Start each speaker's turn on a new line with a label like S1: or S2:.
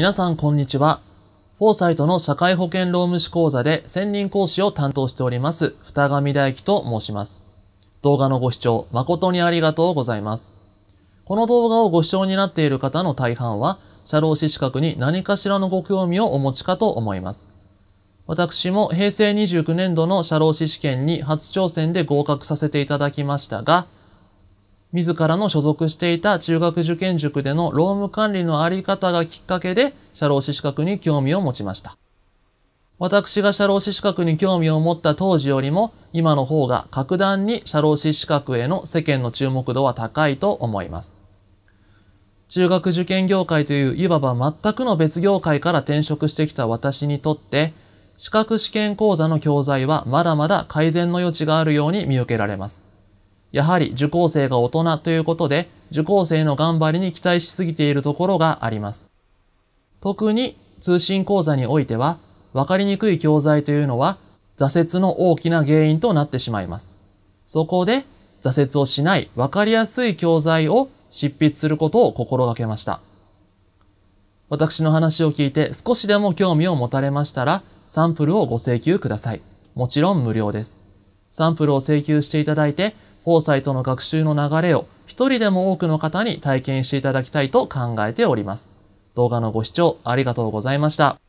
S1: 皆さんこんにちは。フォーサイトの社会保険労務士講座で専任講師を担当しております、二上大輝と申します。動画のご視聴誠にありがとうございます。この動画をご視聴になっている方の大半は、社労士資格に何かしらのご興味をお持ちかと思います。私も平成29年度の社労士試験に初挑戦で合格させていただきましたが、自らの所属していた中学受験塾での労務管理のあり方がきっかけで社労士資格に興味を持ちました。私が社労士資格に興味を持った当時よりも今の方が格段に社労士資格への世間の注目度は高いと思います。中学受験業界といういわば全くの別業界から転職してきた私にとって資格試験講座の教材はまだまだ改善の余地があるように見受けられます。やはり受講生が大人ということで、受講生の頑張りに期待しすぎているところがあります。特に通信講座においては、わかりにくい教材というのは、挫折の大きな原因となってしまいます。そこで、挫折をしないわかりやすい教材を執筆することを心がけました。私の話を聞いて少しでも興味を持たれましたら、サンプルをご請求ください。もちろん無料です。サンプルを請求していただいて、フォーサイトの学習の流れを一人でも多くの方に体験していただきたいと考えております。動画のご視聴ありがとうございました。